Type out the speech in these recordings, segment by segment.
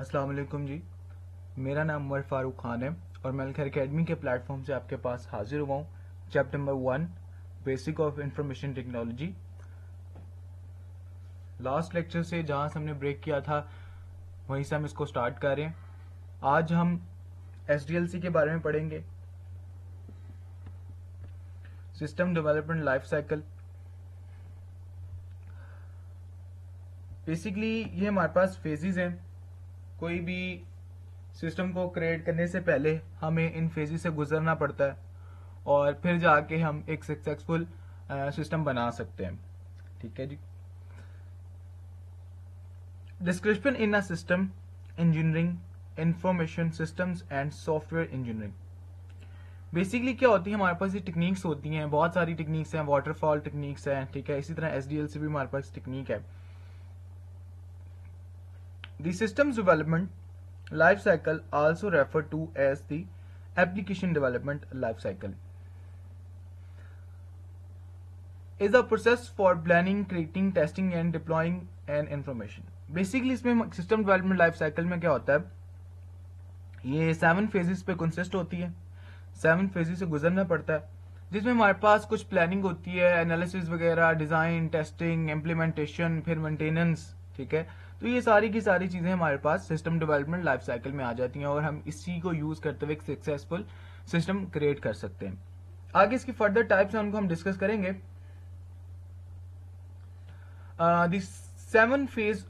अस्सलाम वालेकुम जी मेरा नाम उमर फारूक खान है और मैं अलखर अकेडमी के प्लेटफॉर्म से आपके पास हाजिर हुआ हूँ chapter number one basic of information technology last lecture से जहाँ से हमने ब्रेक किया था वहीं से हम इसको स्टार्ट कर रहे हैं आज हम एस के बारे में पढ़ेंगे system development life cycle basically ये हमारे पास फेजेस हैं कोई भी सिस्टम को क्रिएट करने से पहले हमें इन फेजेस से गुजरना पड़ता है और फिर जाके हम एक सक्सेसफुल सिस्टम बना सकते हैं ठीक है जी description in a system engineering information systems and software engineering basically क्या होती है हमारे पास ये टेक्निक्स होती हैं बहुत सारी टेक्निक्स हैं वाटरफॉल टेक्निक्स हैं ठीक है इसी तरह एस से भी हमारे पास टेक्निक है The systems development life cycle also referred to as the application development life cycle is a process for planning, creating, testing and deploying an information. Basically isme system development life cycle mein kya hota hai ye seven phases pe consist hoti hai seven phases se guzarna padta hai जिसमें हमारे पास कुछ planning होती है analysis वगैरह design testing implementation फिर maintenance ठीक है तो ये सारी की सारी चीजें हमारे पास सिस्टम डेवलपमेंट लाइफ साइकिल में आ जाती हैं और हम इसी को यूज करते हुए एक सक्सेसफुल सिस्टम क्रिएट कर सकते हैं आगे इसकी फर्दर टाइप्स हैं उनको हम डिस्कस करेंगे seven phase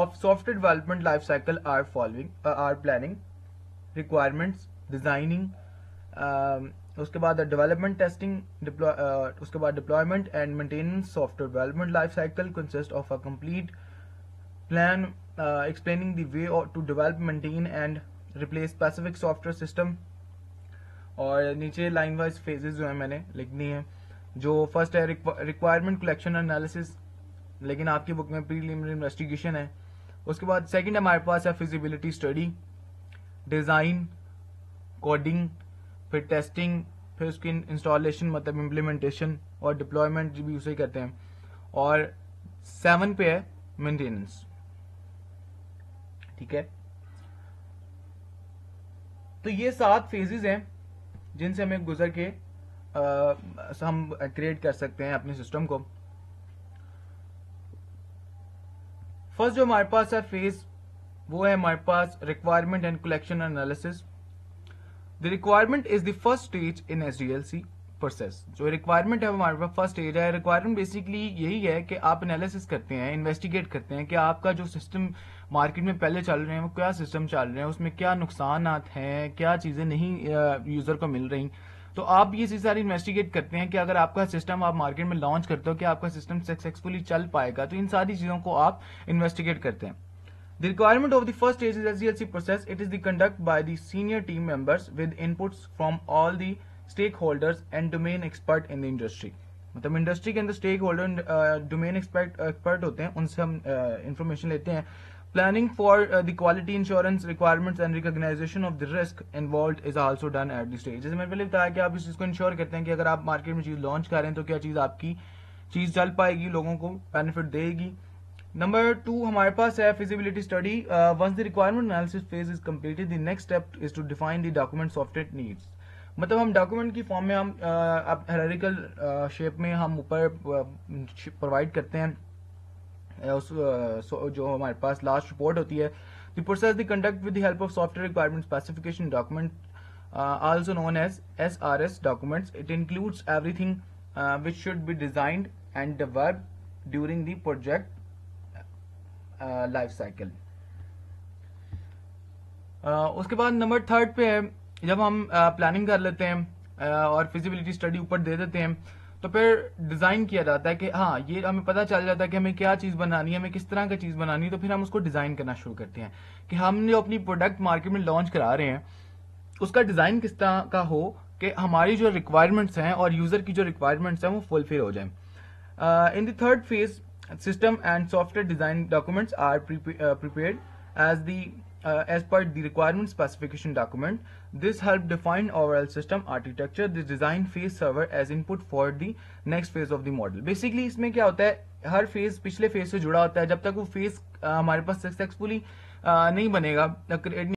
of software development life cycle are following are planning requirements designing उसके बाद डेवलपमेंट टेस्टिंग uh, उसके बाद deployment and maintenance software development life cycle consist of a complete plan uh, explaining the way to develop, maintain and replace specific software system और नीचे line wise phases जो है मैंने लिखनी है जो फर्स्ट है रिक्वायरमेंट कलेक्शन एनालिसिस लेकिन आपकी बुक में प्रीलिमिनरी इन्वेस्टिगेशन है उसके बाद सेकंड हमारे पास है फिजिबिलिटी स्टडी डिज़ाइन कोडिंग फिर टेस्टिंग फिर उसकी इंस्टॉलेशन मतलब इम्प्लीमेंटेशन और डिप्लॉयमेंट भी उसे कहते हैं और सेवन पे है मेंटेनेंस ठीक है तो ये सात फेजेज हैं जिनसे हमें गुजर के आ, हम क्रिएट कर सकते हैं अपने सिस्टम को फर्स्ट जो हमारे पास है फेज वो है हमारे पास requirement and collection analysis the requirement is the first stage in the process जो रिक्वायरमेंट है हमारे पास फर्स्ट एरिया है रिक्वायरमेंट बेसिकली यही है कि आप एनालिसिस करते हैं इन्वेस्टिगेट करते हैं कि आपका जो सिस्टम मार्केट में पहले चल रहे हैं वो क्या सिस्टम चल रहे हैं उसमें क्या नुकसान हैं क्या चीज़ें नहीं यूज़र को मिल रही तो आप ये चीज़ सारी इन्वेस्टिगेट करते हैं कि अगर आपका सिस्टम आप मार्केट में लॉन्च करते हो कि आपका सिस्टम सक्सेसफुली चल पाएगा तो इन सारी चीज़ों को आप इन्वेस्टिगेट करते हैं The requirement of the first stage is SDLC process. It is the conduct by the senior team members with inputs from all the stakeholders and domain expert in the industry मतलब industry के अंदर stakeholder domain expert expert होते हैं उनसे हम information uh, लेते हैं planning for the quality insurance requirements and and of the risk involve is also done at at stage जैसे मैंने पहले बताया कि आप इस चीज को इंश्योर करते हैं कि अगर आप मार्केट में चीज लॉन्च कर रहे हैं तो क्या चीज आपकी चीज चल पाएगी लोगों को बेनिफिट देगी नंबर टू हमारे पास है feasibility study once the requirement analysis phase is completed the next step is to define the document software needs मतलब हम डॉक्यूमेंट की फॉर्म में हम अब हेरारिकल शेप में हम ऊपर प्रोवाइड करते हैं उस जो हमारे पास लास्ट रिपोर्ट होती है the process the conduct with the help of software requirement specification document also known as S R S document it includes everything which should be designed and develop during the project life cycle उसके बाद number third पे है जब हम planning कर लेते हैं और फिजिबिलिटी स्टडी ऊपर दे देते हैं तो फिर डिज़ाइन किया जाता है कि हाँ ये हमें पता चल जाता है कि हमें क्या चीज़ बनानी है हमें किस तरह का चीज़ बनानी है तो फिर हम उसको डिज़ाइन करना शुरू करते हैं कि हम जो अपनी प्रोडक्ट मार्केट में लॉन्च करा रहे हैं उसका डिज़ाइन किस तरह का हो कि हमारी जो रिक्वायरमेंट्स हैं और यूज़र की जो रिक्वायरमेंट्स हैं वो फुलफिल हो जाए in third phase system and software design documents are prepare as the uh, as per the requirement specification document. This help define overall system architecture, this design phase server as input for the next phase of the model. Basically isme kya hota hai हर phase पिछले phase से जुड़ा होता है जब तक वो phase uh, हमारे पास सक्सेसफुली uh, नहीं बनेगा